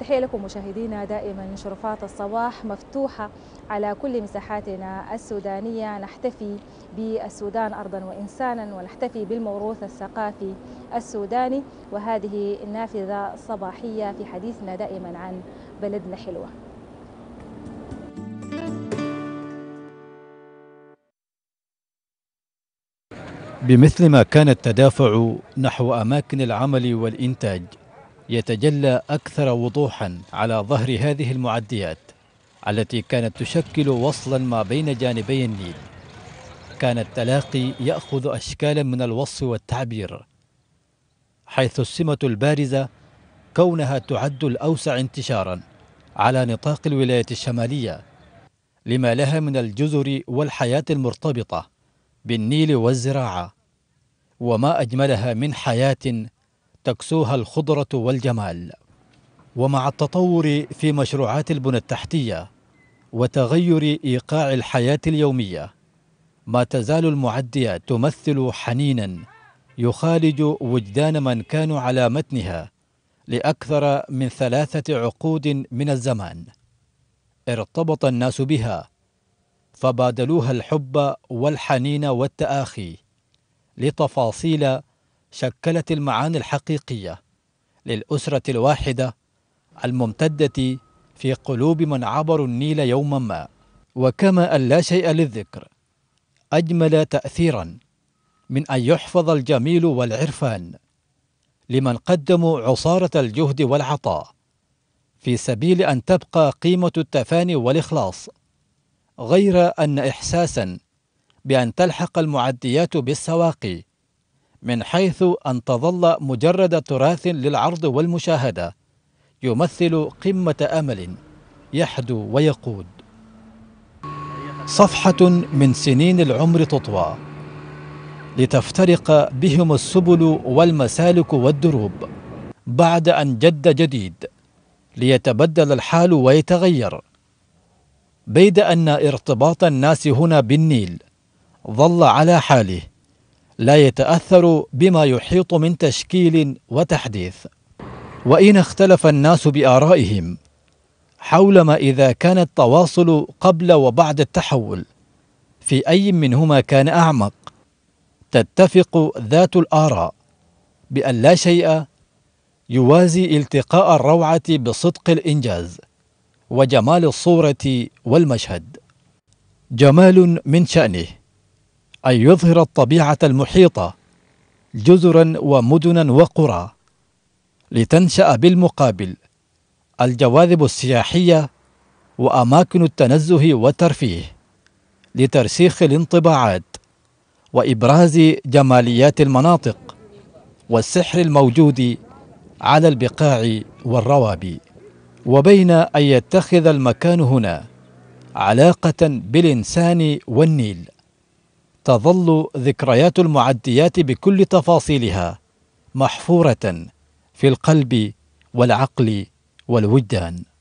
تحية لكم مشاهدينا دائما شرفات الصباح مفتوحة على كل مساحاتنا السودانية نحتفي بالسودان أرضا وإنسانا ونحتفي بالموروث الثقافي السوداني وهذه النافذة الصباحية في حديثنا دائما عن بلدنا حلوة بمثل ما كان التدافع نحو أماكن العمل والإنتاج يتجلى أكثر وضوحا على ظهر هذه المعديات التي كانت تشكل وصلا ما بين جانبي النيل كان التلاقي يأخذ أشكالا من الوصف والتعبير حيث السمة البارزة كونها تعد الأوسع انتشارا على نطاق الولايات الشمالية لما لها من الجزر والحياة المرتبطة بالنيل والزراعة وما أجملها من حياة تكسوها الخضرة والجمال ومع التطور في مشروعات البنى التحتية وتغير إيقاع الحياة اليومية ما تزال المعدية تمثل حنينا يخالج وجدان من كانوا على متنها لأكثر من ثلاثة عقود من الزمان ارتبط الناس بها فبادلوها الحب والحنين والتآخي لتفاصيل شكلت المعاني الحقيقية للأسرة الواحدة الممتدة في قلوب من عبروا النيل يوما ما وكما أن لا شيء للذكر أجمل تأثيرا من أن يحفظ الجميل والعرفان لمن قدموا عصارة الجهد والعطاء في سبيل أن تبقى قيمة التفاني والإخلاص غير أن إحساسا بأن تلحق المعديات بالسواقي من حيث أن تظل مجرد تراث للعرض والمشاهدة يمثل قمة أمل يحدو ويقود صفحة من سنين العمر تطوى لتفترق بهم السبل والمسالك والدروب بعد أن جد جديد ليتبدل الحال ويتغير بيد أن ارتباط الناس هنا بالنيل ظل على حاله لا يتأثر بما يحيط من تشكيل وتحديث وإن اختلف الناس بآرائهم حول ما إذا كان التواصل قبل وبعد التحول في أي منهما كان أعمق تتفق ذات الآراء بأن لا شيء يوازي التقاء الروعة بصدق الإنجاز وجمال الصورة والمشهد جمال من شأنه أن يظهر الطبيعة المحيطة جزرا ومدنا وقرى لتنشأ بالمقابل الجواذب السياحية وأماكن التنزه والترفيه لترسيخ الانطباعات وإبراز جماليات المناطق والسحر الموجود على البقاع والروابي وبين أن يتخذ المكان هنا علاقة بالإنسان والنيل تظل ذكريات المعديات بكل تفاصيلها محفوره في القلب والعقل والوجدان